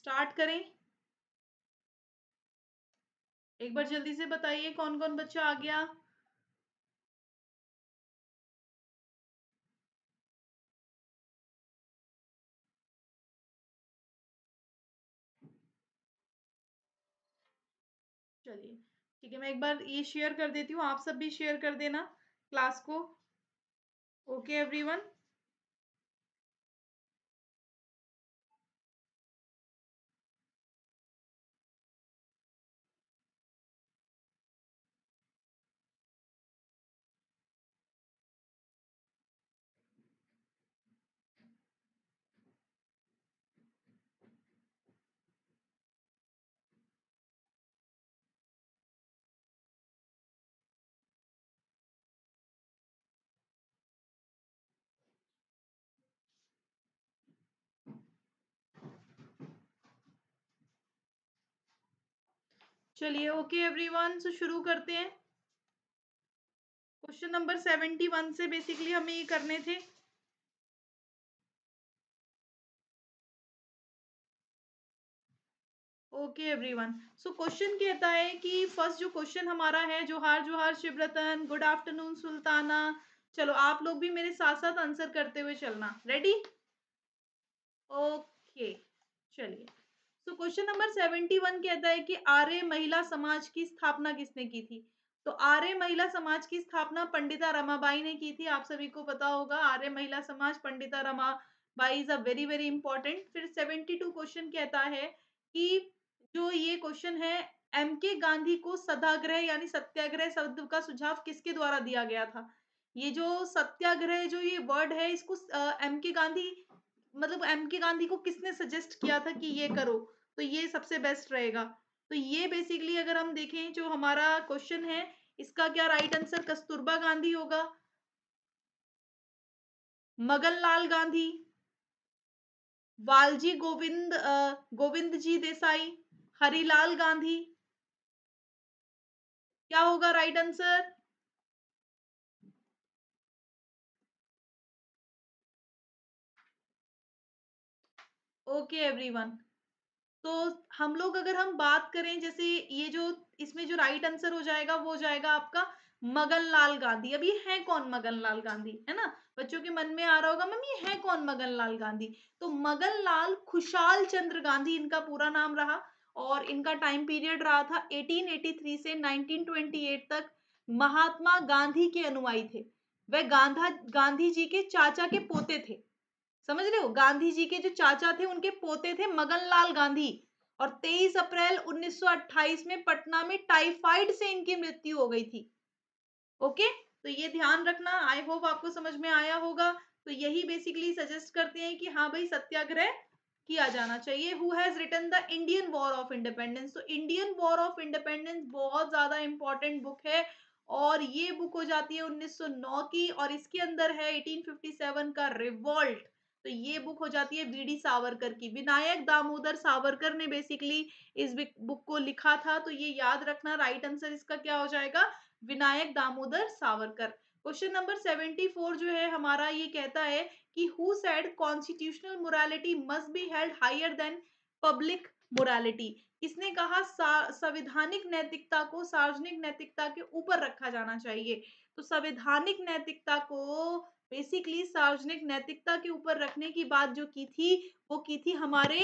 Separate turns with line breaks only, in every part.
Start करें एक बार जल्दी से बताइए कौन कौन बच्चा आ गया चलिए ठीक है मैं एक बार ये शेयर कर देती हूँ आप सब भी शेयर कर देना क्लास को ओके एवरीवन चलिए ओके एवरीवन सो शुरू करते हैं क्वेश्चन नंबर सेवेंटी वन से बेसिकली हमें ये करने थे ओके एवरीवन सो क्वेश्चन कहता है कि फर्स्ट जो क्वेश्चन हमारा है जोहार जोहार शिवरतन गुड आफ्टरनून सुल्ताना चलो आप लोग भी मेरे साथ साथ आंसर करते हुए चलना रेडी ओके चलिए तो क्वेश्चन नंबर सेवेंटी वन कहता है कि आर्य महिला समाज की स्थापना किसने की थी तो आर्य महिला समाज की स्थापना पंडिता रमाबाई ने की थी आप सभी को पता होगा आर्य Mahila Samaj Pandita Ramabai is a very very important फिर सेवेंटी टू क्वेश्चन कहता है कि जो ये क्वेश्चन है एम के गांधी को सदाग्रह यानी सत्याग्रह शब्द का सुझाव किसके द्वारा दिया गया था ये जो सत्याग्रह जो ये वर्ड है इसको एम के गांधी मतलब एम के गांधी को किसने सजेस्ट किया था कि ये करो तो ये सबसे बेस्ट रहेगा तो ये बेसिकली अगर हम देखें जो हमारा क्वेश्चन है इसका क्या राइट आंसर कस्तूरबा गांधी होगा मगन लाल गांधी वालजी गोविंद गोविंद जी देसाई हरिलाल गांधी क्या होगा राइट आंसर ओके एवरीवन तो हम लोग अगर हम बात करें जैसे ये जो इसमें जो राइट आंसर हो जाएगा वो हो जाएगा आपका मगन लाल गांधी अब ये है कौन मगन लाल गांधी है ना बच्चों के मन में आ रहा होगा मम्मी है कौन मगन लाल गांधी तो मगन लाल खुशाल चंद्र गांधी इनका पूरा नाम रहा और इनका टाइम पीरियड रहा था 1883 से 1928 तक महात्मा गांधी के अनुयायी थे वह गांधा गांधी जी के चाचा के पोते थे समझ रहे हो गांधी जी के जो चाचा थे उनके पोते थे मगनलाल गांधी और 23 अप्रैल 1928 में पटना में टाइफाइड से इनकी मृत्यु हो गई थी ओके तो ये ध्यान रखना आई होप आपको समझ में आया होगा तो यही बेसिकली सजेस्ट करते हैं कि हाँ भाई सत्याग्रह किया जाना चाहिए who has written the Indian war of independence तो इंडियन वॉर ऑफ इंडिपेंडेंस बहुत ज्यादा इंपॉर्टेंट बुक है और ये बुक हो जाती है 1909 की और इसके अंदर है 1857 का रिवॉल्ट तो ये बुक हो जाती है वी डी सावरकर की विनायक दामोदर सावरकर ने बेसिकली इस बुक को लिखा था तो ये याद रखना राइट आंसर इसका क्या हो जाएगा Vinayak Damodar Savarkar question number seventy four जो है हमारा ये कहता है कि who said constitutional morality must be held higher than public morality किसने कहा संवैधानिक नैतिकता को सार्वजनिक नैतिकता के ऊपर रखा जाना चाहिए तो संवैधानिक नैतिकता को बेसिकली सार्वजनिक नैतिकता के ऊपर रखने की बात जो की थी वो की थी हमारे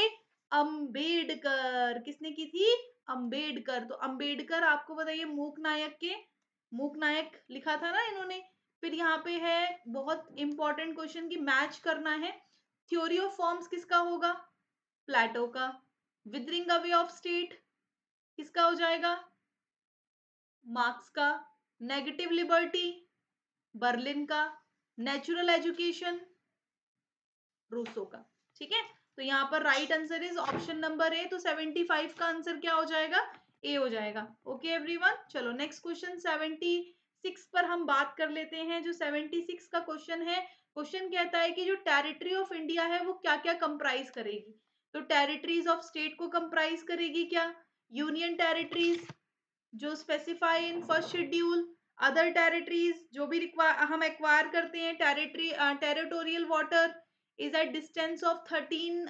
अंबेडकर किसने की थी अंबेडकर तो अंबेडकर आपको बताइए मूक नायक के मूक नायक लिखा था ना इन्होंने फिर यहाँ पे है बहुत इंपॉर्टेंट क्वेश्चन की मैच करना है थ्योरी ऑफ फॉर्म्स किसका होगा प्लेटो का विदरिंग अवे ऑफ स्टेट किसका हो जाएगा मार्क्स का नेगेटिव लिबर्टी बर्लिन का नेचुरल एजुकेशन रूसो का ठीक है तो यहां पर right answer is option number A तो 75 का आंसर क्या हो जाएगा ए हो जाएगा ओके एवरीवन चलो नेक्स्ट क्वेश्चन 76 पर हम बात कर लेते हैं जो 76 का क्वेश्चन है क्वेश्चन कहता है कि जो टेरिटरी ऑफ इंडिया है वो क्या क्या कंप्राइज करेगी तो टेरिटरीज ऑफ स्टेट को कंप्राइज करेगी क्या यूनियन टेरिटरीज जो specify in first schedule other territories जो भी हम एक्वायर करते हैं territory territorial water is at distance of thirteen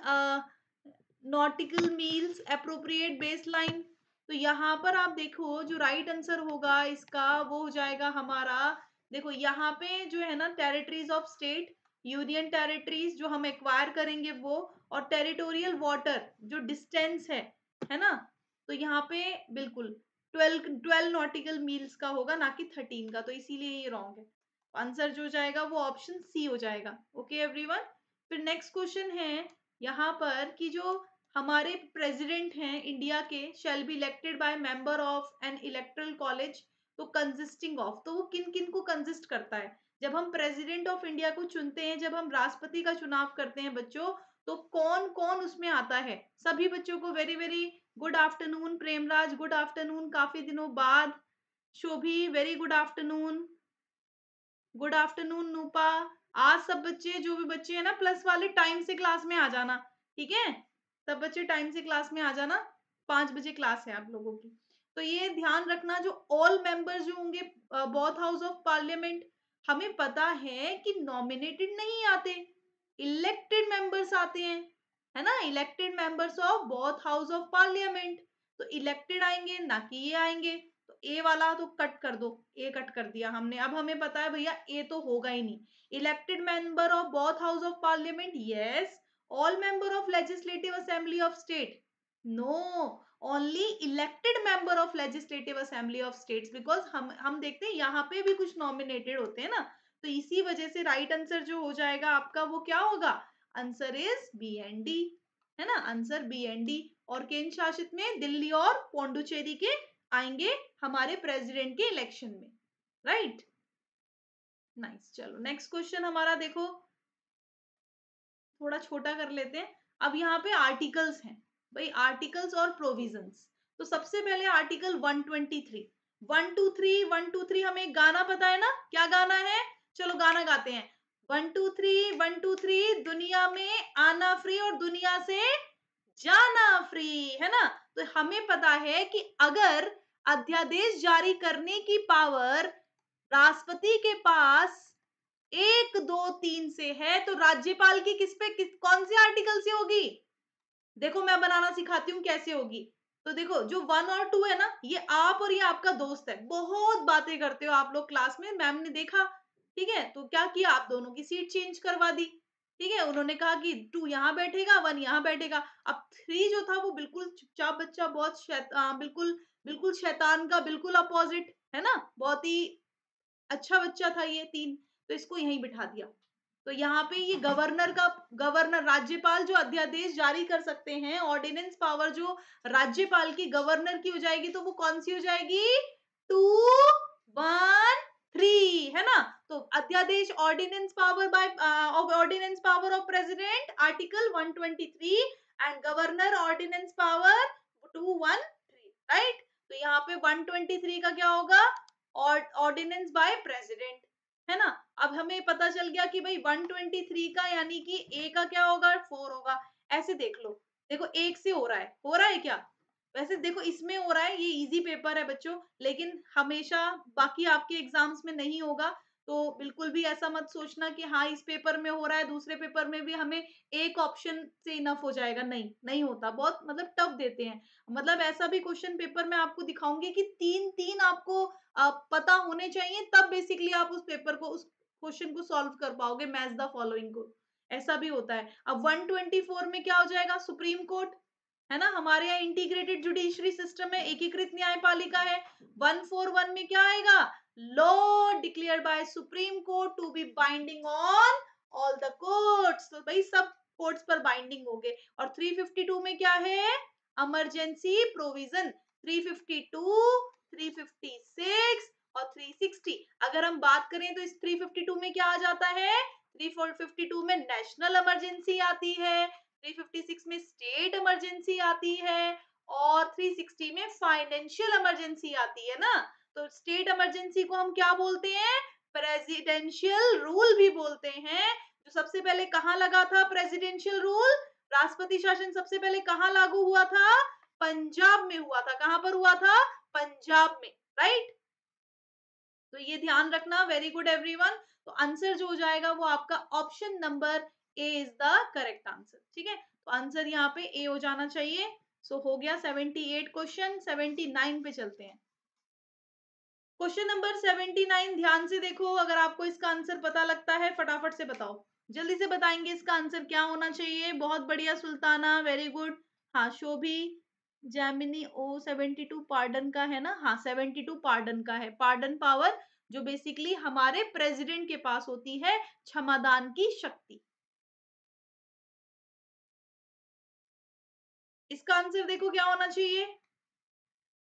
nautical miles appropriate base line तो यहाँ पर आप देखो जो राइट right आंसर होगा इसका वो हो जाएगा हमारा देखो यहाँ पे जो है ना territories of state union territories जो हम एक्वायर करेंगे वो और टेरिटोरियल वाटर जो डिस्टेंस है है ना तो यहाँ पे बिल्कुल 12 ट्वेल्व नॉटिकल मील्स का होगा ना कि 13 का तो इसीलिए ये रॉन्ग है आंसर जो जाएगा वो ऑप्शन सी हो जाएगा ओके एवरीवन फिर नेक्स्ट क्वेश्चन है यहाँ पर कि जो हमारे प्रेसिडेंट हैं इंडिया के shall be elected by member of an electoral college तो कंजिस्टिंग ऑफ तो वो किन किन को कंजिस्ट करता है जब हम प्रेसिडेंट ऑफ इंडिया को चुनते हैं जब हम राष्ट्रपति का चुनाव करते हैं बच्चों तो कौन कौन उसमें आता है सभी बच्चों को very very good afternoon Premraj good afternoon काफी दिनों बाद Shobhi very good afternoon good afternoon Noopa आज सब बच्चे जो भी बच्चे हैं ना प्लस वाले टाइम से क्लास में आ जाना ठीक है सब बच्चे टाइम से क्लास में आ जाना पांच बजे क्लास है आप लोगों की तो ये ध्यान रखना जो ऑल मेंबर्स जो होंगे बोथ हाउस ऑफ पार्लियामेंट हमें पता है कि नॉमिनेटेड नहीं आते इलेक्टेड मेंबर्स आते हैं है ना elected members of both house of parliament तो इलेक्टेड आएंगे ना कि ये आएंगे तो ए वाला तो कट कर दो ए कट कर दिया हमने अब हमें पता है भैया ए तो होगा ही नहीं elected member of both house of parliament yes all member of legislative assembly of state no only elected member of legislative assembly of states because हम हम देखते हैं यहाँ पे भी कुछ नॉमिनेटेड होते हैं ना तो इसी वजह से राइट right आंसर जो हो जाएगा आपका वो क्या होगा answer is B and D है ना आंसर बी एन डी और केंद्र शासित में दिल्ली और पौंडुचेरी के आएंगे हमारे प्रेसिडेंट के इलेक्शन में राइट नाइस चलो नेक्स्ट क्वेश्चन हमारा देखो थोड़ा छोटा कर लेते हैं अब यहाँ पे आर्टिकल्स हैं भाई आर्टिकल्स और प्रोविजंस तो सबसे पहले आर्टिकल 123 123 123 हमें गाना पता है ना क्या गाना है चलो गाना गाते हैं one two three one two three दुनिया में आना फ्री और दुनिया से जाना फ्री है ना तो हमें पता है कि अगर अध्यादेश जारी करने की पावर राष्ट्रपति के पास एक दो तीन से है तो राज्यपाल की किस पे किस कौन से आर्टिकल से होगी देखो मैं बनाना सिखाती हूँ कैसे होगी तो देखो जो वन और टू है ना ये आप और ये आपका दोस्त है बहुत बातें करते हो आप लोग क्लास में मैम ने देखा ठीक है तो क्या किया आप दोनों की सीट चेंज करवा दी ठीक है उन्होंने कहा कि टू यहाँ बैठेगा वन यहाँ बैठेगा अब थ्री जो था वो बिल्कुल चुपचाप बच्चा बहुत आ, बिल्कुल बिल्कुल शैतान का बिल्कुल अपोजिट है ना बहुत ही अच्छा बच्चा था ये तीन तो इसको यहीं बिठा दिया तो यहाँ पे ये गवर्नर का गवर्नर राज्यपाल जो अध्यादेश जारी कर सकते हैं ऑर्डिनेंस पावर जो राज्यपाल की गवर्नर की हो जाएगी तो वो कौन सी हो जाएगी टू वन थ्री है ना तो अध्यादेश ordinance power by of ordinance power of president article 123 and governor ordinance power 213 right तो यहाँ पे 123 का क्या होगा ऑर्डिनेंस बाय प्रेसिडेंट है ना अब हमें पता चल गया कि भाई 123 का यानी कि ए का क्या होगा फोर होगा ऐसे देख लो देखो एक से हो रहा है हो रहा है क्या वैसे देखो इसमें हो रहा है ये इजी पेपर है बच्चों लेकिन हमेशा बाकी आपके एग्जाम्स में नहीं होगा तो बिल्कुल भी ऐसा मत सोचना कि हाँ इस पेपर में हो रहा है दूसरे पेपर में भी हमें एक ऑप्शन से इनफ हो जाएगा नहीं नहीं होता बहुत मतलब टफ देते हैं मतलब ऐसा भी क्वेश्चन पेपर में आपको दिखाऊंगी कि तीन तीन आपको पता होने चाहिए तब बेसिकली आप उस पेपर को उस क्वेश्चन को सॉल्व कर पाओगे मैच द फॉलोइंग को ऐसा भी होता है अब 124 में क्या हो जाएगा सुप्रीम कोर्ट है ना हमारे यहाँ इंटीग्रेटेड जुडिशरी सिस्टम है एकीकृत न्यायपालिका है 141 में क्या आएगा law declare by supreme court to be binding on all the courts तो भाई सब कोर्ट्स पर बाइंडिंग हो गए और 352 में क्या है इमरजेंसी प्रोविजन 352 356 और 360 अगर हम बात करें तो इस 352 में क्या आ जाता है 352 में नेशनल इमरजेंसी आती है 356 में स्टेट इमरजेंसी आती है और 360 में फाइनेंशियल इमरजेंसी आती है ना तो स्टेट इमरजेंसी को हम क्या बोलते हैं प्रेसिडेंशियल रूल भी बोलते हैं जो सबसे पहले कहाँ लगा था प्रेसिडेंशियल रूल राष्ट्रपति शासन सबसे पहले कहाँ लागू हुआ था पंजाब में हुआ था कहां पर हुआ था पंजाब में राइट तो ये ध्यान रखना वेरी गुड एवरीवन तो आंसर जो हो जाएगा वो आपका option number A is the correct answer ठीक है तो आंसर यहाँ पे ए हो जाना चाहिए सो so, हो गया 78 क्वेश्चन 79 पे चलते हैं क्वेश्चन नंबर 79 ध्यान से देखो अगर आपको इसका आंसर पता लगता है फटाफट से बताओ जल्दी से बताएंगे इसका आंसर क्या होना चाहिए बहुत बढ़िया सुल्ताना वेरी गुड हाँ शोभी जैमिनी ओ सेवेंटी टू पार्डन का है ना हाँ सेवेंटी टू पार्डन का है पार्डन पावर जो बेसिकली हमारे प्रेसिडेंट के पास होती है क्षमादान की शक्ति इसका आंसर देखो क्या होना चाहिए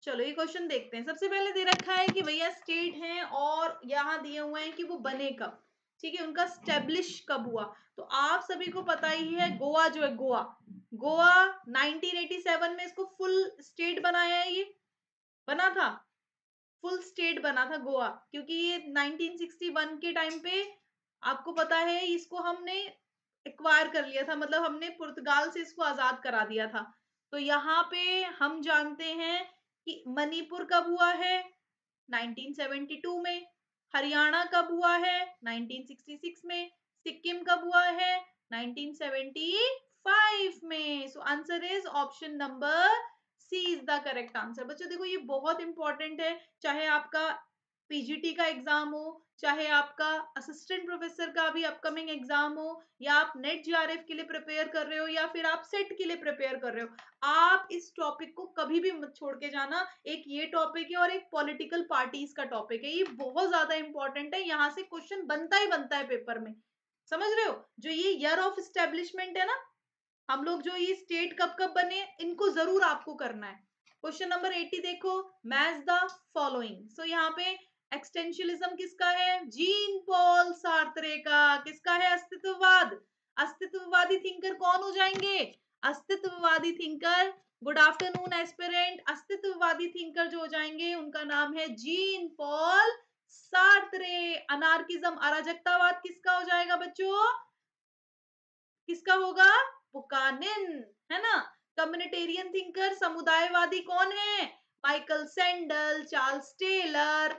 चलो ये क्वेश्चन देखते हैं सबसे पहले दे रखा है कि भैया स्टेट हैं और यहाँ दिए हुए हैं कि वो बने कब ठीक है उनका स्टेब्लिश कब हुआ तो आप सभी को पता ही है गोवा जो है गोवा गोवा 1987 में इसको फुल स्टेट बनाया है ये बना था फुल स्टेट बना था गोवा क्योंकि ये 1961 के टाइम पे आपको पता है इसको हमने एक्वायर कर लिया था मतलब हमने पुर्तगाल से इसको आजाद करा दिया था तो यहाँ पे हम जानते हैं कि मणिपुर कब हुआ है 1972 में हरियाणा कब हुआ है 1966 में सिक्किम कब हुआ है 1975 में so answer is option number C is the correct answer बच्चों देखो ये बहुत इंपॉर्टेंट है चाहे आपका पीजीटी का एग्जाम हो चाहे आपका असिस्टेंट प्रोफेसर का भी अपकमिंग एग्जाम हो या आप नेट जीआरएफ के लिए प्रिपेयर कर रहे हो या फिर आप सेट के लिए प्रिपेयर कर रहे हो आप इस टॉपिक को कभी भी मत छोड़ के जाना एक ये टॉपिक है और एक पॉलिटिकल पार्टीज का टॉपिक है ये बहुत ज्यादा इंपॉर्टेंट है यहाँ से क्वेश्चन बनता ही बनता है पेपर में समझ रहे हो जो ये ईयर ऑफ स्टेब्लिशमेंट है ना हम लोग जो ये स्टेट कब कब बने इनको जरूर आपको करना है क्वेश्चन नंबर एट्टी देखो मैच द फॉलोइंग सो यहाँ पे एक्सटेंशियलिज्म किसका है जीन पॉल सार्तरे का किसका है अस्तित्ववाद अस्तित्ववादी थिंकर कौन हो जाएंगे अस्तित्ववादी थिंकर गुड आफ्टरनून एस्पिरेंट अस्तित्ववादी थिंकर जो हो जाएंगे उनका नाम है जीन पॉल सार्तरे अनार्किज्म अराजकतावाद किसका हो जाएगा बच्चों किसका होगा पुकानिन है ना कम्युनिटेरियन थिंकर समुदायवादी कौन है Michael Sandel Charles Taylor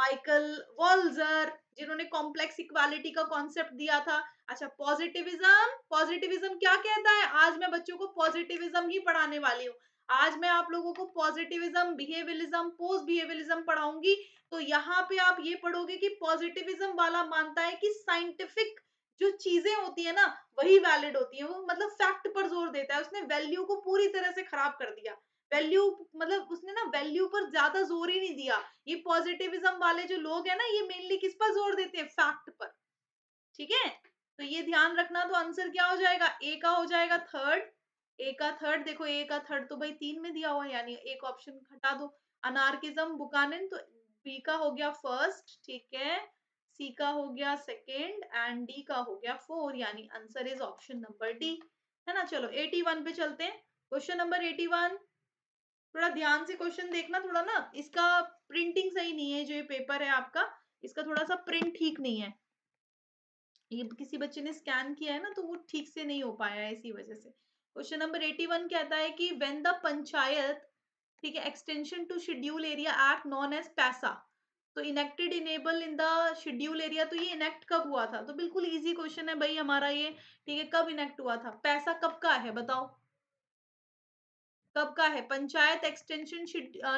Michael Walzer जिन्होंने कॉम्प्लेक्स इक्वालिटी का कॉन्सेप्ट दिया था अच्छा पॉजिटिविज्म पॉजिटिविज्म क्या कहता है आज मैं बच्चों को पॉजिटिविज्म ही पढ़ाने वाली हूँ आज मैं आप लोगों को पॉजिटिविज्म बिहेवियरिज्म पोस्ट बिहेवियरिज्म पढ़ाऊंगी तो यहाँ पे आप ये पढ़ोगे कि पॉजिटिविज्म वाला मानता है कि साइंटिफिक जो चीजें होती है ना वही वैलिड होती है वो मतलब फैक्ट पर जोर देता है उसने वैल्यू को पूरी तरह से खराब कर दिया वैल्यू मतलब उसने ना वैल्यू पर ज्यादा जोर ही नहीं दिया ये पॉजिटिविज्म वाले जो लोग है ना ये मेनली किस पर जोर देते हैं फैक्ट पर ठीक है तो ये ध्यान रखना तो आंसर क्या हो जाएगा ए का हो जाएगा थर्ड ए का थर्ड देखो ए का थर्ड तो भाई तीन में दिया हुआ यानी एक ऑप्शन हटा दो अनार्किज्म बुकानिन तो बी का हो गया फर्स्ट ठीक है सी का हो गया सेकेंड एंड डी का हो गया फोर यानी answer is option number D है ना चलो 81 पे चलते हैं क्वेश्चन नंबर 81 थोड़ा ध्यान से क्वेश्चन देखना थोड़ा ना इसका प्रिंटिंग सही नहीं है जो ये पेपर है आपका इसका थोड़ा सा प्रिंट ठीक नहीं है ये किसी बच्चे ने स्कैन किया है ना तो वो ठीक से नहीं हो पाया है इसी वजह से क्वेश्चन नंबर एटी वन कहता है कि वेन द पंचायत ठीक है extension to schedule area act known as PESA तो enacted enable in the schedule area तो ये इनेक्ट कब हुआ था तो बिल्कुल इजी क्वेश्चन है भाई हमारा ये ठीक है कब इनेक्ट हुआ था पैसा कब का है बताओ कब का है panchayat extension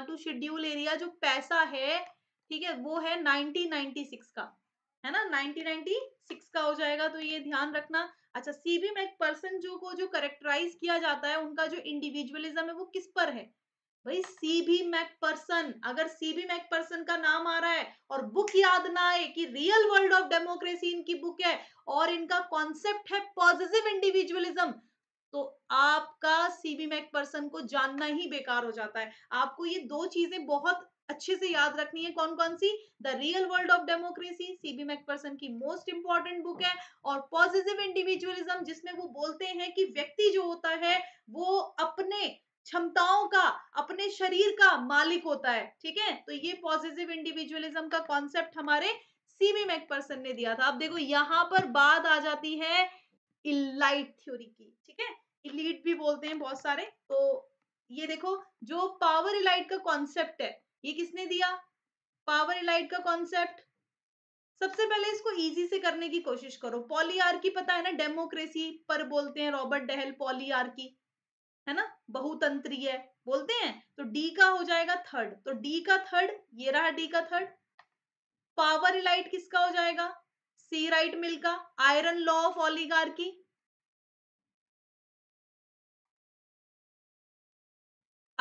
to schedule area जो पैसा है ठीक है वो है 1996 का है ना 1996 का हो जाएगा तो ये ध्यान रखना अच्छा सीबी मैक पर्सन जो को जो करेक्टराइज किया जाता है उनका जो इंडिविजुअलिज्म है वो किस पर है भाई सी बी मैक पर्सन अगर सी बी मैक पर्सन का नाम आ रहा है और बुक याद ना आए कि रियल वर्ल्ड ऑफ डेमोक्रेसी इनकी बुक है और इनका कॉन्सेप्ट है पॉजिटिव इंडिविजुअलिज्म तो आपका सीबी मैक पर्सन को जानना ही बेकार हो जाता है आपको ये दो चीजें बहुत अच्छे से याद रखनी है कौन कौन सी the real world of democracy CB person की मोस्ट इंपॉर्टेंट बुक है और पॉजिटिव इंडिविजुअलिज्म जिसमें वो बोलते हैं कि व्यक्ति जो होता है वो अपने क्षमताओं का अपने शरीर का मालिक होता है ठीक है तो ये पॉजिटिव इंडिविजुअलिज्म का कॉन्सेप्ट हमारे सीबी मैक पर्सन ने दिया था अब देखो यहाँ पर बात आ जाती है इलाइट थ्योरी की ठीक है इलीट भी बोलते हैं बहुत सारे तो ये देखो जो पावर इलाइट का कॉन्सेप्ट है ये किसने दिया पावर इलाइट का कॉन्सेप्ट सबसे पहले इसको इजी से करने की कोशिश करो की पता है ना डेमोक्रेसी पर बोलते हैं रॉबर्ट डहल की है ना बहुतंत्री है बोलते हैं तो डी का हो जाएगा थर्ड तो डी का थर्ड ये रहा डी का थर्ड पावर इलाइट किसका हो जाएगा सी राइट मिल का आयरन लॉ ऑफ ऑलीगार की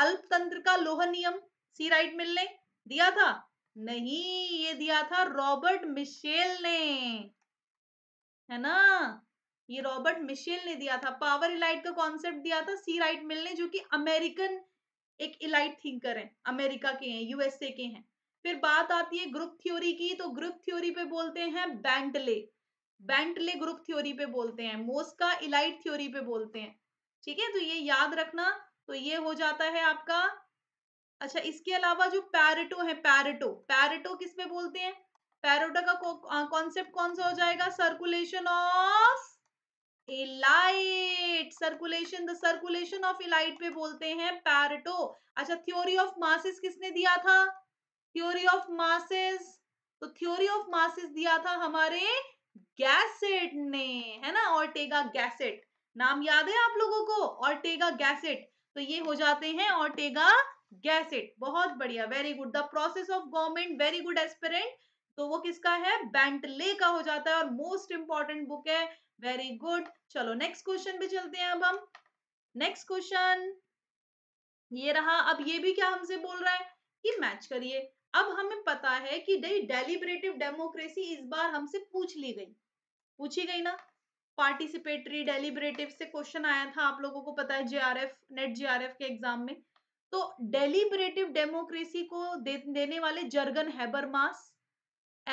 अल्पतंत्र का लोह नियम सी राइट मिल ने दिया था नहीं ये दिया था रॉबर्ट मिशेल ने है ना ये रॉबर्ट मिशेल ने दिया था पावर इलाइट का कॉन्सेप्ट दिया था सी राइट मिल ने जो कि अमेरिकन एक इलाइट थिंकर है अमेरिका के हैं यूएसए के हैं फिर बात आती है ग्रुप थ्योरी की तो ग्रुप थ्योरी पे बोलते हैं बैंटले बैंटले ग्रुप थ्योरी पे बोलते हैं मोस्का इलाइट थ्योरी पे बोलते हैं ठीक है तो ये याद रखना तो ये हो जाता है आपका अच्छा इसके अलावा जो पैरेटो है पैरेटो पैरेटो किस पे बोलते हैं पैरोटो का कॉन्सेप्ट कौन सा हो जाएगा circulation of elite circulation the circulation of elite पे बोलते हैं पैरेटो अच्छा थ्योरी ऑफ मासेस किसने दिया था थ्योरी ऑफ मासेस तो थ्योरी ऑफ मासेस दिया था हमारे गैसेट ने है ना ऑर्टेगा गैसेट नाम याद है आप लोगों को ऑर्टेगा गैसेट तो ये हो जाते हैं ऑर्टेगा गैसेट बहुत बढ़िया very good the process of government very good aspirant तो वो किसका है बैंटले का हो जाता है और मोस्ट इंपॉर्टेंट बुक है वेरी गुड चलो नेक्स्ट क्वेश्चन पे चलते हैं अब हम नेक्स्ट क्वेश्चन ये रहा अब ये भी क्या हमसे बोल रहा है कि मैच करिए अब हमें पता है कि डेलीबरेटिव डेमोक्रेसी इस बार हमसे पूछ ली गई पूछी गई ना पार्टिसिपेटरी डेलीबरेटिव से क्वेश्चन आया था आप लोगों को पता है जेआरएफ नेट जेआरएफ के एग्जाम में तो डेलीबरेटिव डेमोक्रेसी को दे, देने वाले जर्गन हैबरमास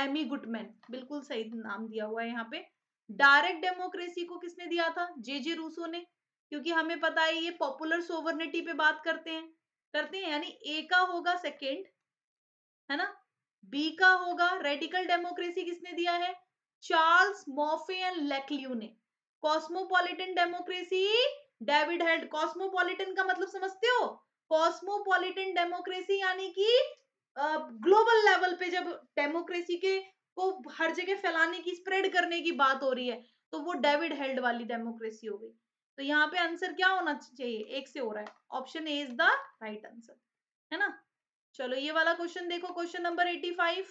एमी गुटमैन बिल्कुल सही नाम दिया हुआ है यहाँ पे डायरेक्ट डेमोक्रेसी को किसने दिया था जे जे रूसो ने क्योंकि हमें पता है ये पॉपुलर सोवर्निटी पे बात करते हैं करते हैं यानी ए का होगा सेकेंड है ना बी का होगा रेडिकल डेमोक्रेसी किसने दिया है चार्ल्स मोफे एंड लेकल्यू ने cosmopolitan democracy David Held cosmopolitan का मतलब समझते हो कॉस्मोपॉलिटन डेमोक्रेसी यानी कि ग्लोबल लेवल पे जब डेमोक्रेसी के को हर जगह फैलाने की स्प्रेड करने की बात हो रही है तो वो डेविड हेल्ड वाली डेमोक्रेसी हो गई तो यहाँ पे आंसर क्या होना चाहिए एक से हो रहा है option A is the right answer है ना चलो ये वाला क्वेश्चन देखो क्वेश्चन नंबर एटी फाइव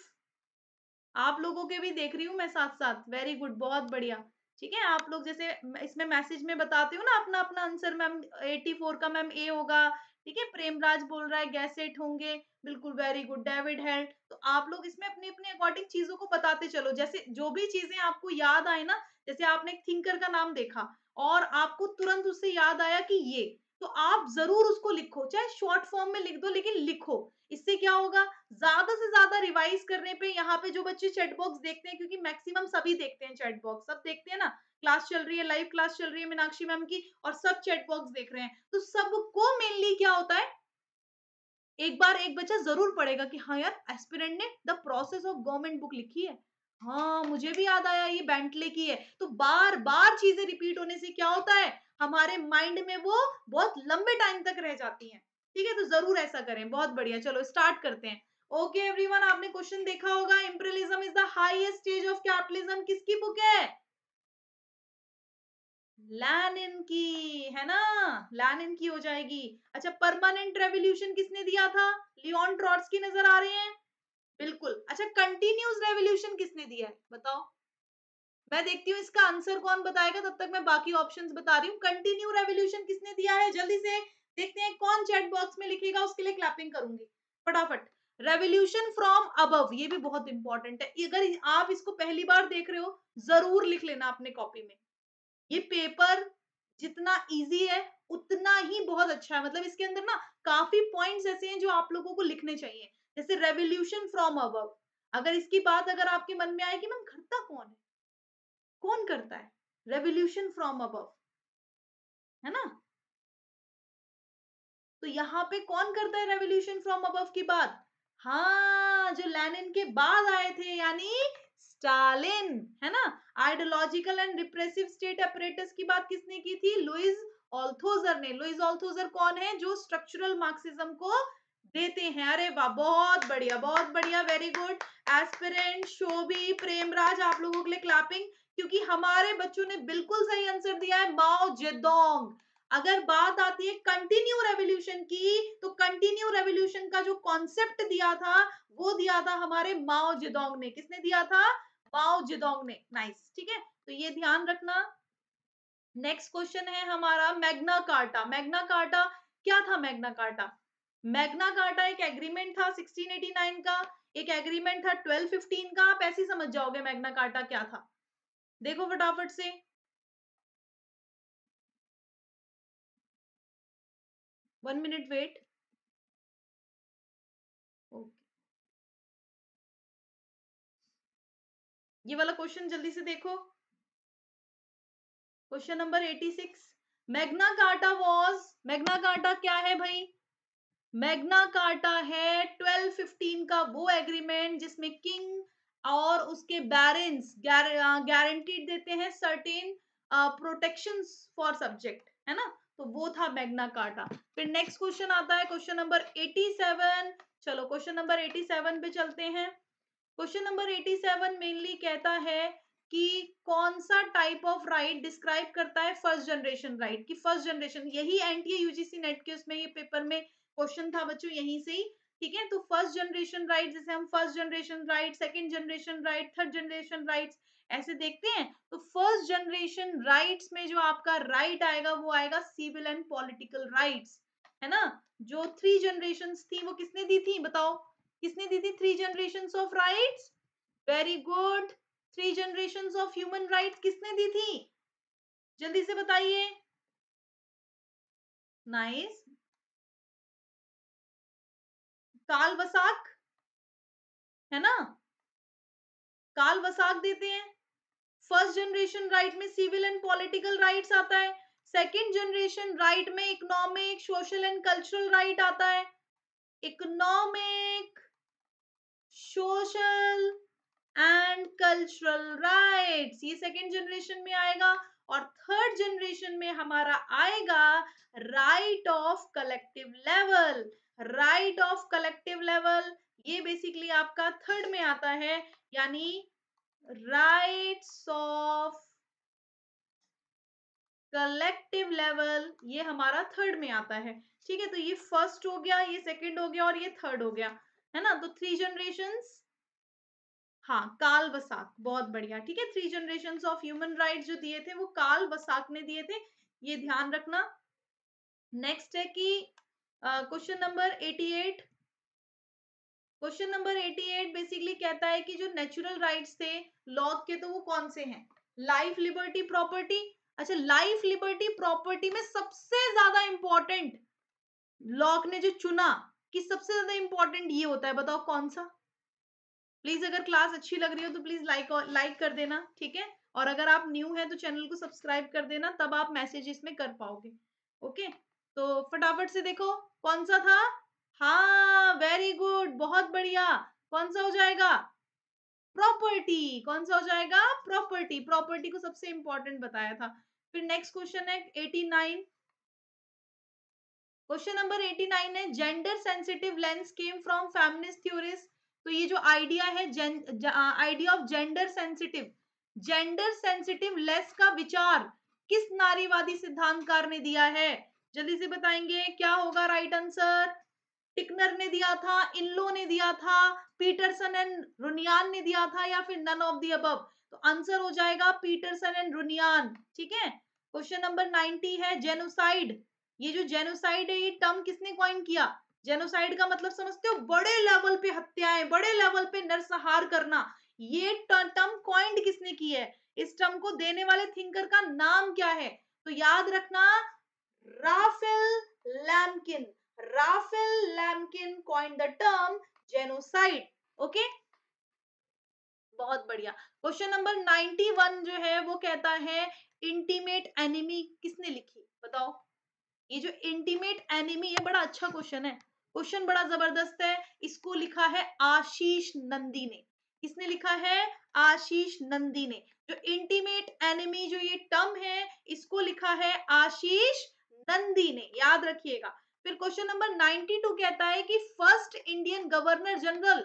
आप लोगों के भी देख रही हूँ मैं साथ साथ वेरी गुड बहुत बढ़िया ठीक है आप लोग जैसे इसमें मैसेज में बताती हूँ ना अपना अपना आंसर मैम 84 का मैम ए होगा ठीक है प्रेमराज बोल रहा है गैसेट होंगे बिल्कुल वेरी गुड डेविड हेल्ड तो आप लोग इसमें अपने अपने अकॉर्डिंग चीजों को बताते चलो जैसे जो भी चीजें आपको याद आए ना जैसे आपने थिंकर का नाम देखा और आपको तुरंत उससे याद आया कि ये तो आप जरूर उसको लिखो चाहे शॉर्ट फॉर्म में लिख दो लेकिन लिखो इससे क्या होगा ज्यादा से ज्यादा रिवाइज करने पे यहाँ पे जो बच्चे चैट बॉक्स देखते हैं क्योंकि मैक्सिमम सभी देखते हैं चैट बॉक्स सब देखते हैं ना क्लास चल रही है लाइव क्लास चल रही है मीनाक्षी मैम की और सब चैट बॉक्स देख रहे हैं तो सबको मेनली क्या होता है एक बार एक बच्चा जरूर पढ़ेगा कि हाँ यार एस्पिरेंट ने the process of government book लिखी है हाँ मुझे भी याद आया ये बैंटले की है तो बार बार चीजें रिपीट होने से क्या होता है हमारे माइंड में वो बहुत लंबे टाइम तक रह जाती हैं ठीक है तो जरूर ऐसा करें बहुत बढ़िया चलो स्टार्ट करते हैं ओके okay, एवरीवन आपने क्वेश्चन देखा होगा imperialism is the highest stage of capitalism किसकी बुक है लैनिन की है ना लैनिन की हो जाएगी अच्छा परमानेंट रेवोल्यूशन किसने दिया था लियोन ट्रॉट्स की नजर आ रहे हैं बिल्कुल अच्छा कंटिन्यूस रेवोल्यूशन किसने दिया है बताओ मैं देखती हूँ इसका आंसर कौन बताएगा तब तक मैं बाकी ऑप्शंस बता रही हूँ कंटिन्यू रेवोल्यूशन किसने दिया है जल्दी से देखते हैं कौन चैट बॉक्स में लिखेगा उसके लिए क्लैपिंग करूंगी फटाफट रेवोल्यूशन फ्रॉम अबव ये भी बहुत इंपॉर्टेंट है अगर आप इसको पहली बार देख रहे हो जरूर लिख लेना अपने कॉपी में ये पेपर जितना इजी है उतना ही बहुत अच्छा है मतलब इसके अंदर ना काफी पॉइंट ऐसे हैं जो आप लोगों को लिखने चाहिए जैसे रेवोल्यूशन फ्रॉम अबव अगर इसकी बात अगर आपके मन में आए कि मैम करता कौन है कौन करता है रेवल्यूशन फ्रॉम अबव है ना तो यहां पे कौन करता है रेवल्यूशन फ्रॉम अबव की बात हाँ जो लेनिन के बाद आए थे यानी स्टालिन है ना ideological and repressive state apparatus की बात किसने की थी लुइस ऑल्थोजर ने लुइस ऑल्थोजर कौन है जो स्ट्रक्चरल मार्क्सिज्म को देते हैं अरे वाह बहुत बढ़िया बहुत बढ़िया very good aspirant Shobhi Premraj आप लोगों के लिए क्लैपिंग क्योंकि हमारे बच्चों ने बिल्कुल सही आंसर दिया है माओ जेदोंग अगर बात आती है कंटिन्यू रेवोल्यूशन की तो कंटिन्यू रेवोल्यूशन का जो कॉन्सेप्ट दिया था वो दिया था हमारे माओ जेदोंग ने किसने दिया था माओ जेदोंग ने नाइस ठीक है तो ये ध्यान रखना नेक्स्ट क्वेश्चन है हमारा मैग्ना कार्टा मैग्ना कार्टा क्या था मैग्ना कार्टा मैग्ना कार्टा एक एग्रीमेंट था 1689 का एक एग्रीमेंट था 1215 का आप ऐसे समझ जाओगे मैग्ना कार्टा क्या था देखो फटाफट से
वन मिनट वेट ओके
ये वाला क्वेश्चन जल्दी से देखो question number eighty six Magna Carta was Magna Carta क्या है भाई मैग्ना कार्टा है 1215 का वो एग्रीमेंट जिसमें किंग और उसके बैरेंस गारंटीड देते हैं सर्टेन प्रोटेक्शन फॉर सब्जेक्ट है ना तो वो था मैग्ना कार्टा फिर नेक्स्ट क्वेश्चन आता है क्वेश्चन नंबर 87 चलो क्वेश्चन नंबर 87 पे चलते हैं क्वेश्चन नंबर 87 मेनली कहता है कि कौन सा टाइप ऑफ राइट डिस्क्राइब करता है फर्स्ट जनरेशन राइट की फर्स्ट जनरेशन यही एनटीए यूजीसी नेट के उसमें ये पेपर में क्वेश्चन था बच्चों यहीं से ही ठीक है तो फर्स्ट जनरेशन राइट जैसे हम first generation right second generation right third generation right ऐसे देखते हैं तो फर्स्ट जनरेशन राइट में जो आपका राइट right आएगा वो आएगा सिविल एंड पॉलिटिकल राइट है ना जो थ्री जनरेशन थी वो किसने दी थी बताओ किसने दी थी three generation of right very good three generation of human right किसने दी थी जल्दी से बताइए नाइस काल वसाक है ना काल वसाक देते हैं फर्स्ट जनरेशन राइट में सिविल एंड पॉलिटिकल राइट्स आता है सेकेंड जनरेशन राइट में economic social and cultural right आता है economic social and cultural rights ये सेकेंड जनरेशन में आएगा और थर्ड जनरेशन में हमारा आएगा right of collective level right of collective level ये बेसिकली आपका थर्ड में आता है यानी राइट ऑफ कलेक्टिव लेवल ये हमारा थर्ड में आता है ठीक है तो ये फर्स्ट हो गया ये सेकंड हो गया और ये थर्ड हो गया है ना तो थ्री जनरेशन हाँ काल वसाक बहुत बढ़िया ठीक है three generation of human right जो दिए थे वो काल वसाक ने दिए थे ये ध्यान रखना नेक्स्ट है कि question number 88 question number 88 basically कहता है कि जो नेचुरल राइट्स थे लॉ के तो वो कौन से हैं लाइफ लिबर्टी प्रॉपर्टी अच्छा लाइफ लिबर्टी प्रॉपर्टी में सबसे ज्यादा इंपॉर्टेंट लॉक ने जो चुना कि सबसे ज्यादा इंपॉर्टेंट ये होता है बताओ कौन सा प्लीज अगर क्लास अच्छी लग रही हो तो प्लीज लाइक लाइक कर देना ठीक है और अगर आप न्यू है तो चैनल को सब्सक्राइब कर देना तब आप मैसेजेस में कर पाओगे ओके तो फटाफट से देखो कौन सा था हाँ वेरी गुड बहुत बढ़िया कौन सा हो जाएगा प्रॉपर्टी कौन सा हो जाएगा प्रॉपर्टी प्रॉपर्टी को सबसे इंपॉर्टेंट बताया था फिर नेक्स्ट क्वेश्चन है नाइन क्वेश्चन नंबर नाइन है gender sensitive lens came from feminist theories तो ये जो आइडिया है idea of gender sensitive gender sensitive lens का विचार किस नारीवादी सिद्धांतकार ने दिया है जल्दी से बताएंगे क्या होगा राइट आंसर टिकनर ने दिया था इनलो ने दिया था पीटरसन एंड रुनियान ने दिया था या फिर नन ऑफ दी अब तो आंसर हो जाएगा पीटरसन एंड रुनियान ठीक है क्वेश्चन नंबर 90 है जेनोसाइड ये जो जेनोसाइड है ये टर्म किसने क्वाइन किया जेनोसाइड का मतलब समझते हो बड़े लेवल पे हत्याएं बड़े लेवल पे नरसंहार करना ये टर्म क्वाइंड किसने की है इस टर्म को देने वाले थिंकर का नाम क्या है तो याद रखना Raphael Lamkin. Raphael Lamkin coined the term genocide. Okay? बहुत बढ़िया क्वेश्चन नंबर 91 जो है वो कहता है इंटीमेट एनिमी किसने लिखी बताओ ये जो इंटीमेट एनिमी ये बड़ा अच्छा क्वेश्चन है क्वेश्चन बड़ा जबरदस्त है इसको लिखा है आशीष नंदी ने किसने लिखा है आशीष नंदी ने जो इंटीमेट एनिमी जो ये टर्म है इसको लिखा है आशीष नंदी ने याद रखिएगा फिर क्वेश्चन नंबर 92 कहता है कि first Indian governor general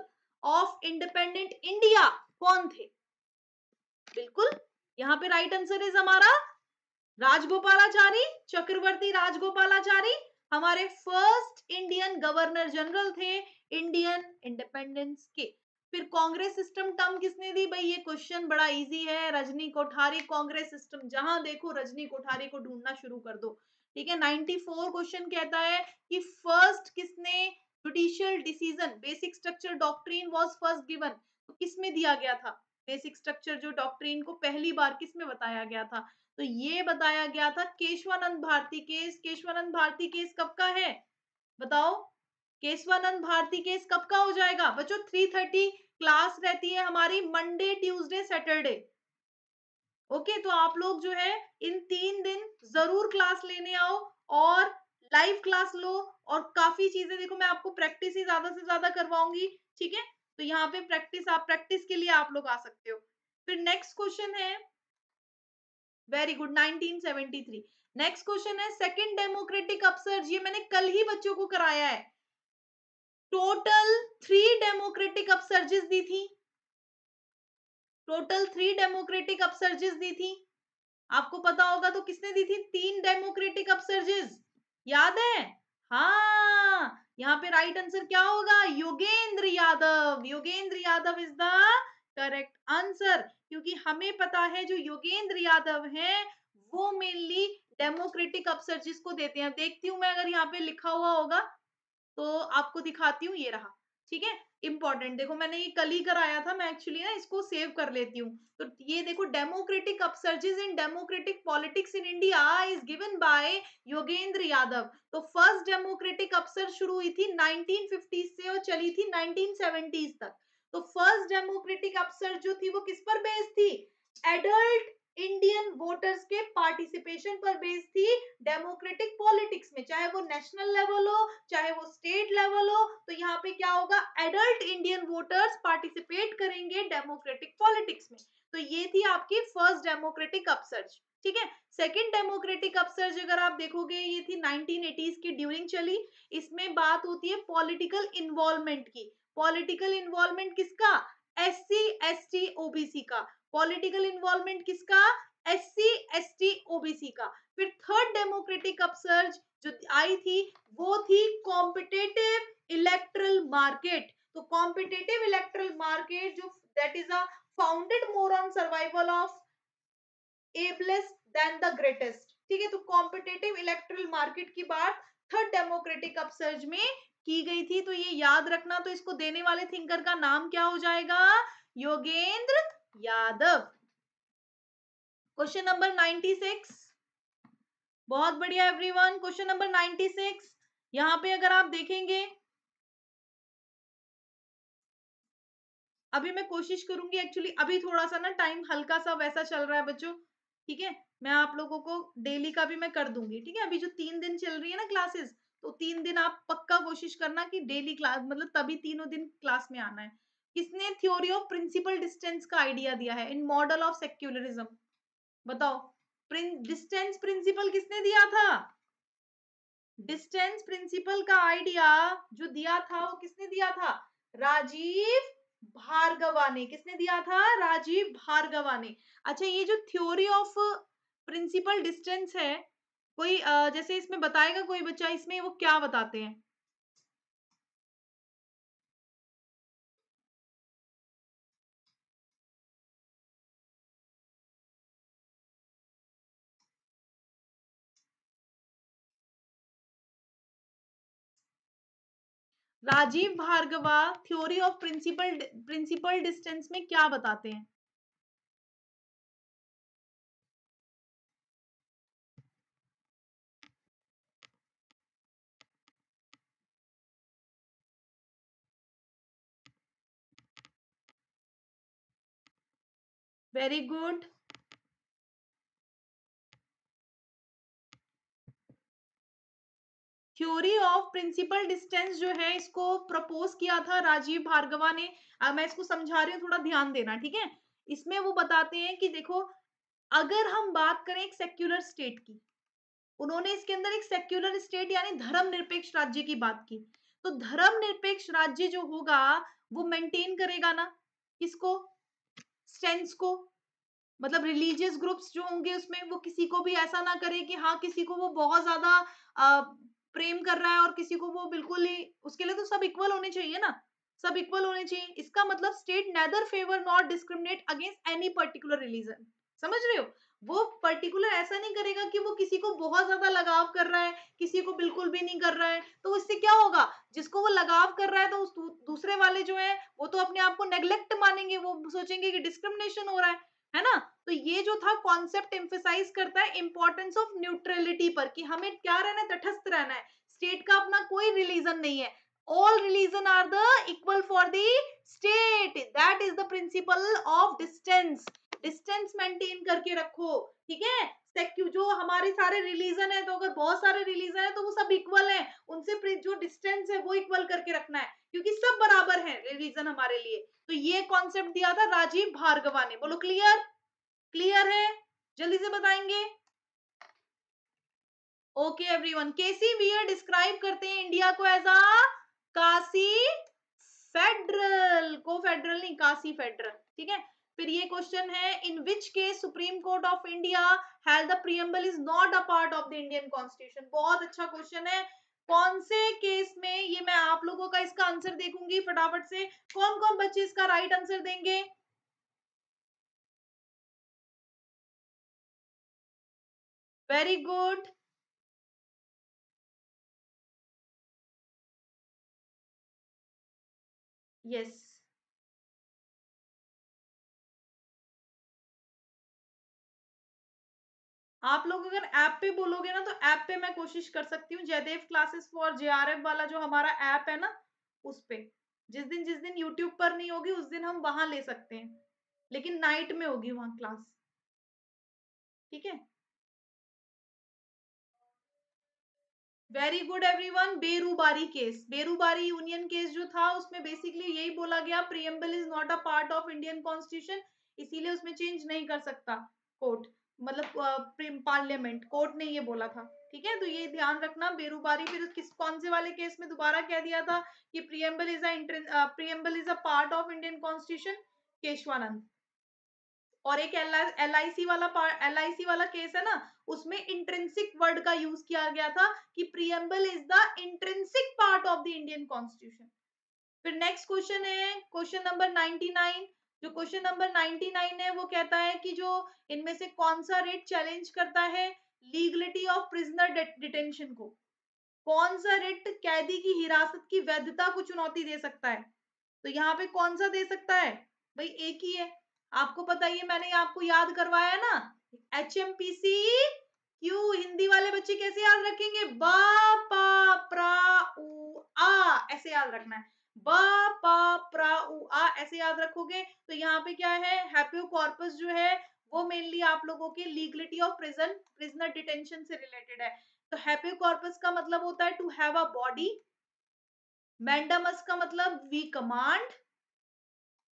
of independent India कौन थे बिल्कुल यहाँ पे राइट आंसर इज हमारा राजगोपालाचारी चक्रवर्ती राजगोपालाचारी हमारे फर्स्ट इंडियन गवर्नर जनरल थे इंडियन इंडिपेंडेंस के फिर कांग्रेस सिस्टम टर्म किसने दी भाई ये क्वेश्चन बड़ा इजी है रजनी कोठारी कांग्रेस सिस्टम जहां देखो रजनी कोठारी को ढूंढना शुरू कर दो ठीक है 94 क्वेश्चन कहता है कि फर्स्ट किसने judicial decision basic structure doctrine was first given तो किसमें दिया गया था बेसिक स्ट्रक्चर जो डॉक्ट्रीन को पहली बार किसमें बताया गया था तो ये बताया गया था केशवानंद भारती केस केशवानंद भारती केस कब का है बताओ केशवानंद भारती केस कब का हो जाएगा बच्चों 3:30 क्लास रहती है हमारी मंडे ट्यूसडे सैटरडे ओके तो आप लोग जो है इन तीन दिन जरूर क्लास लेने आओ और लाइव क्लास लो और काफी चीजें देखो मैं आपको प्रैक्टिस ही ज्यादा से ज्यादा करवाऊंगी ठीक है तो यहाँ पे प्रैक्टिस आप प्रैक्टिस के लिए आप लोग आ सकते हो फिर नेक्स्ट क्वेश्चन है वेरी गुड 1973 नेक्स्ट क्वेश्चन है सेकंड डेमोक्रेटिक अपसर्ज ये मैंने कल ही बच्चों को कराया है टोटल थ्री डेमोक्रेटिक अपसर्जेस दी थी टोटल थ्री डेमोक्रेटिक अपसर्जेस दी थी आपको पता होगा तो किसने दी थी तीन डेमोक्रेटिक अपसर्जेस याद है हाँ यहाँ पे राइट आंसर क्या होगा Yogendra Yadav Yogendra Yadav is the correct answer क्योंकि हमें पता है जो योगेंद्र यादव हैं वो मेनली डेमोक्रेटिक अपसर्जिस को देते हैं देखती हूँ मैं अगर यहाँ पे लिखा हुआ होगा तो आपको दिखाती हूँ ये रहा ठीक है इंपॉर्टेंट देखो मैंने ये कल ही कराया था मैं एक्चुअली ना इसको सेव कर लेती हूँ तो ये देखो democratic upsurges in democratic politics in India is given by Yogendra Yadav तो फर्स्ट डेमोक्रेटिक अपसर शुरू हुई थी 1950 से और चली थी 1970s तक तो फर्स्ट डेमोक्रेटिक अपसर जो थी वो किस पर बेस्ड थी एडल्ट इंडियन वोटर्स के पार्टिसिपेशन पर बेस थी डेमोक्रेटिक पॉलिटिक्स में चाहे वो नेशनल लेवल हो चाहे वो स्टेट लेवल हो तो यहाँ पे क्या होगा एडल्ट इंडियन वोटर्स पार्टिसिपेट करेंगे डेमोक्रेटिक पॉलिटिक्स में तो ये थी आपकी फर्स्ट डेमोक्रेटिक अपसर्ज ठीक है सेकंड डेमोक्रेटिक अपसर्ज अगर आप देखोगे ये थी 1980s की ड्यूरिंग चली इसमें बात होती है पॉलिटिकल इन्वॉल्वमेंट की पॉलिटिकल इन्वॉल्वमेंट किसका S C S T OBC का पॉलिटिकल इन्वॉल्वमेंट किसका S C S T OBC का फिर थर्ड डेमोक्रेटिक अपसर्ज जो आई थी वो थी कॉम्पिटेटिव इलेक्ट्रल मार्केट तो कॉम्पिटेटिव इलेक्ट्रल मार्केट जो that is a founded more on survival of ablest than the greatest ठीक है तो कॉम्पिटेटिव इलेक्ट्रल मार्केट की बात थर्ड डेमोक्रेटिक अपसर्ज में की गई थी तो ये याद रखना तो इसको देने वाले थिंकर का नाम क्या हो जाएगा योगेंद्र यादव क्वेश्चन नंबर 96 बहुत बढ़िया एवरीवन क्वेश्चन नंबर 96 यहां पे अगर आप देखेंगे अभी मैं कोशिश करूंगी एक्चुअली अभी थोड़ा सा ना टाइम हल्का सा वैसा चल रहा है बच्चों ठीक है मैं आप लोगों को डेली का भी मैं कर दूंगी ठीक है अभी जो तीन दिन चल रही है ना क्लासेस तो तीन दिन आप पक्का कोशिश करना कि डेली क्लास मतलब तभी तीनों दिन क्लास में आना है किसने थ्योरी ऑफ प्रिंसिपल डिस्टेंस का आइडिया दिया है इन मॉडल ऑफ सेक्युलरिज्म बताओ डिस्टेंस प्रिंसिपल किसने दिया था डिस्टेंस प्रिंसिपल का आइडिया जो दिया था वो किसने दिया था राजीव भार्गवा ने किसने दिया था राजीव भार्गवा ने अच्छा ये जो थ्योरी ऑफ प्रिंसिपल डिस्टेंस है कोई जैसे इसमें बताएगा कोई बच्चा इसमें वो क्या बताते हैं Rajeev Bhargava theory of principle principle distance में क्या बताते हैं
very good
theory of principle distance जो है इसको प्रपोज किया था राजीव भार्गवा ने आ, मैं इसको समझा रही हूँ थोड़ा ध्यान देना ठीक है इसमें वो बताते हैं कि देखो अगर हम बात करें एक सेक्युलर स्टेट की उन्होंने इसके अंदर एक सेक्युलर स्टेट यानी धर्म निरपेक्ष राज्य की बात की तो धर्म निरपेक्ष राज्य जो होगा वो मेंटेन करेगा ना किसको स्टेंस को मतलब रिलीजियस ग्रुप्स जो होंगे उसमें वो किसी को भी ऐसा ना करे कि हाँ किसी को वो बहुत ज्यादा प्रेम कर रहा है और किसी को वो बिल्कुल ही उसके लिए तो सब इक्वल होने चाहिए ना सब इक्वल होने चाहिए इसका मतलब state neither favour not discriminate against any particular religion समझ रहे हो वो पर्टिकुलर ऐसा नहीं करेगा कि वो किसी को बहुत ज्यादा लगाव कर रहा है किसी को बिल्कुल भी नहीं कर रहा है तो इससे क्या होगा जिसको वो लगाव कर रहा है तो उस दूसरे वाले जो है वो तो अपने आप को नेग्लेक्ट मानेंगे वो सोचेंगे कि डिस्क्रिमिनेशन हो रहा है है ना तो ये जो था कॉन्सेप्ट इम्फेसाइज करता है इंपॉर्टेंस ऑफ न्यूट्रलिटी पर कि हमें क्या रहना है तटस्थ रहना है स्टेट का अपना कोई रिलीजन नहीं है all religion are the equal for the state that is the principle of distance distance maintain करके रखो ठीक है जो हमारे सारे रिलीजन है तो अगर बहुत सारे रिलीजन है तो वो सब इक्वल है उनसे जो डिस्टेंस है वो इक्वल करके रखना है क्योंकि सब बराबर है रिलीजन हमारे लिए तो ये कॉन्सेप्ट दिया था राजीव भार्गवा ने बोलो क्लियर क्लियर है जल्दी से बताएंगे okay everyone KC Wheare describe करते हैं इंडिया को एज अ काशी फेडरल को फेडरल नहीं काशी फेडरल ठीक है फिर ये क्वेश्चन है in which case supreme court of India has the preamble is not a part of the Indian constitution बहुत अच्छा क्वेश्चन है कौन से केस में ये मैं आप लोगों का इसका आंसर देखूंगी फटाफट से कौन कौन बच्चे इसका राइट आंसर देंगे
वेरी गुड यस
आप लोग अगर ऐप पे बोलोगे ना तो ऐप पे मैं कोशिश कर सकती हूँ जयदेव क्लासेस फॉर एफ वाला जो हमारा ऐप है ना उस पे जिस दिन जिस दिन यूट्यूब पर नहीं होगी उस दिन हम वहां ले सकते हैं लेकिन नाइट में होगी वहां क्लास ठीक है very good everyone Berubari case Berubari union case जो था उसमें बेसिकली यही बोला गया preamble is not a part of Indian constitution इसीलिए उसमें चेंज नहीं कर सकता कोर्ट मतलब पार्लियामेंट कोर्ट ने ये बोला था ठीक है तो ये ध्यान रखना बेरूबारी फिर किस कौन से वाले केस में दोबारा कह दिया था कि preamble is a preamble is a part of Indian constitution Kesavananda और एक एल आई सी वाला एल आई सी वाला केस है ना उसमें इंट्रेंसिक वर्ड का यूज किया गया था कि preamble is the intrinsic part of the Indian constitution फिर नेक्स्ट क्वेश्चन है क्वेश्चन नंबर नाइन जो क्वेश्चन नंबर 99 है वो कहता है कि जो इनमें से कौन सा रेट चैलेंज करता है लीगलिटी ऑफ प्रिजनर डिटेंशन को कौन सा रेट कैदी की हिरासत की वैधता को चुनौती दे सकता है तो यहाँ पे कौन सा दे सकता है भाई एक ही है आपको पता ही है मैंने आपको याद करवाया ना H M P C Q Hindi वाले बच्चे कैसे याद रखेंगे बा पा प्रा उ आ ऐसे याद रखना है ब प प्रा उ आ ऐसे याद रखोगे तो यहाँ पे क्या है हैप्योकॉर्पस जो है वो मेनली आप लोगों के legality of prison prisoner detention से रिलेटेड है तो हैप्योकॉर्पस का मतलब होता है to have a body mandamus का मतलब वी कमांड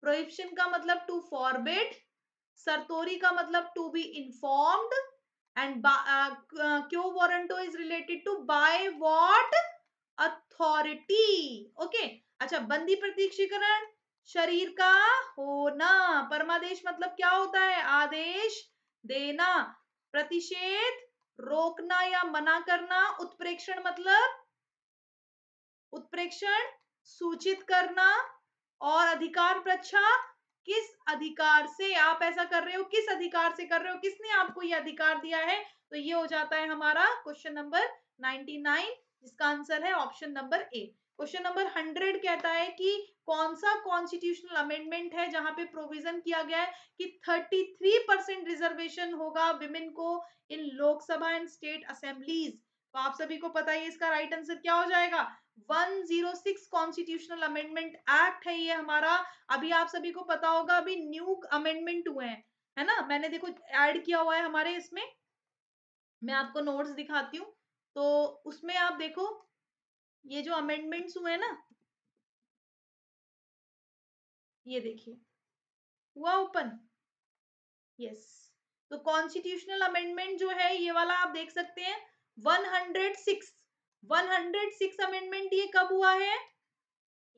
प्रोहिप्शन का मतलब टू फॉरबिड सरतोरी का मतलब to be informed and quo warranto is related to by what authority okay अच्छा बंदी प्रतीक्षीकरण शरीर का होना परमादेश मतलब क्या होता है आदेश देना प्रतिषेध रोकना या मना करना उत्प्रेक्षण मतलब उत्प्रेक्षण सूचित करना और अधिकार प्रच्छा किस अधिकार से आप ऐसा कर रहे हो किस अधिकार से कर रहे हो किसने आपको यह अधिकार दिया है तो ये हो जाता है हमारा क्वेश्चन नंबर 99 जिसका आंसर है option number A question number hundred कहता है कि कौन सा कॉन्स्टिट्यूशनल अमेंडमेंट है जहां पे प्रोविजन किया गया है कि 33 परसेंट रिजर्वेशन होगा विमेन को in Lok Sabha and state assemblies तो आप सभी को पता ही इसका राइट आंसर क्या हो जाएगा 106 कॉन्स्टिट्यूशनल अमेंडमेंट एक्ट है ये हमारा अभी आप सभी को पता होगा अभी न्यू अमेंडमेंट हुए हैं है ना मैंने देखो ऐड किया हुआ है हमारे इसमें मैं आपको नोट्स दिखाती हूँ तो उसमें आप देखो ये जो अमेंडमेंट्स हुए ना ये देखिए हुआ ओपन यस तो कॉन्स्टिट्यूशनल अमेंडमेंट जो है ये वाला आप देख सकते हैं 106 106 अमेंडमेंट ये कब हुआ है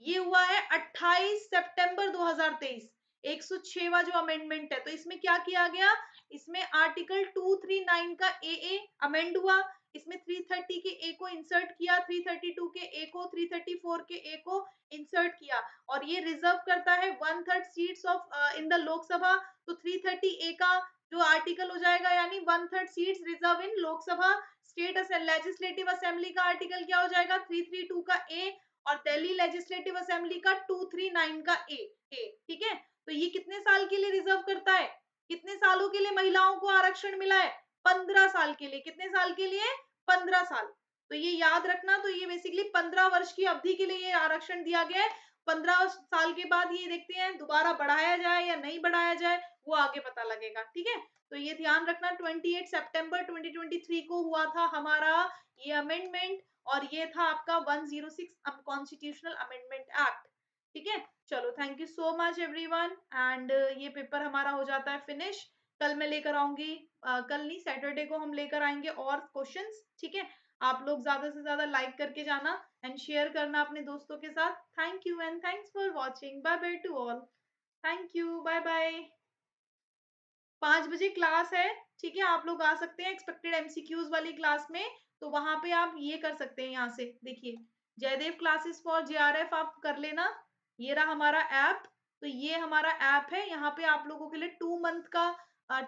ये हुआ है 28 सितंबर 2023 106वां जो अमेंडमेंट है तो इसमें क्या किया गया इसमें आर्टिकल 239 का ए ए अमेंड हुआ इसमें 330 के ए को इंसर्ट किया 332 के ए को 334 के ए को इंसर्ट किया और ये रिजर्व करता है one third seats of in the Lok Sabha तो 330 ए का जो आर्टिकल हो जाएगा यानी one third seats reserve in Lok Sabha state legislative assembly का आर्टिकल क्या हो जाएगा 332 का ए और दिल्ली लेजिस्लेटिव असेंबली का 239 का ए ए ठीक है तो ये कितने साल के लिए रिजर्व करता है कितने सालों के लिए महिलाओं को आरक्षण मिला है पंद्रह साल के लिए कितने साल के लिए पंद्रह साल तो ये याद रखना तो ये बेसिकली पंद्रह वर्ष की अवधि के लिए ये आरक्षण दिया गया है पंद्रह साल के बाद ये देखते हैं दोबारा बढ़ाया जाए या नहीं बढ़ाया जाए वो आगे पता लगेगा ठीक है तो ये ध्यान रखना 28 सितंबर 2023 को हुआ था हमारा ये अमेंडमेंट और ये था आपका 106 कॉन्स्टिट्यूशनल अमेंडमेंट एक्ट ठीक है चलो thank you so much everyone and ये पेपर हमारा हो जाता है फिनिश कल मैं लेकर आऊंगी कल नहीं सैटरडे को हम लेकर आएंगे और क्वेश्चन ठीक है आप लोग ज्यादा से ज्यादा लाइक करके जाना एंड शेयर करना अपने दोस्तों के साथ thank you and thanks for watching bye bye to all thank you bye bye पांच बजे क्लास है ठीक है आप लोग आ सकते हैं एक्सपेक्टेड एमसीक्यूज वाली क्लास में तो वहां पे आप ये कर सकते हैं यहाँ से देखिए जयदेव क्लासेस फॉर जेआरएफ आप कर लेना ये रहा हमारा ऐप तो ये हमारा ऐप है यहाँ पे आप लोगों के लिए टू मंथ का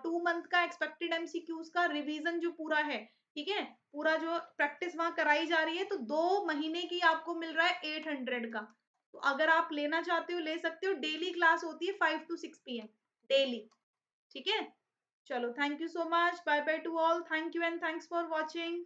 टू मंथ का एक्सपेक्टेड एमसीक्यूज का रिवीजन जो पूरा है ठीक है पूरा जो प्रैक्टिस वहां कराई जा रही है तो दो महीने की आपको मिल रहा है एट हंड्रेड का तो अगर आप लेना चाहते हो ले सकते हो डेली क्लास होती है five to six P daily ठीक है चलो thank you so much bye bye to all thank you and thanks for watching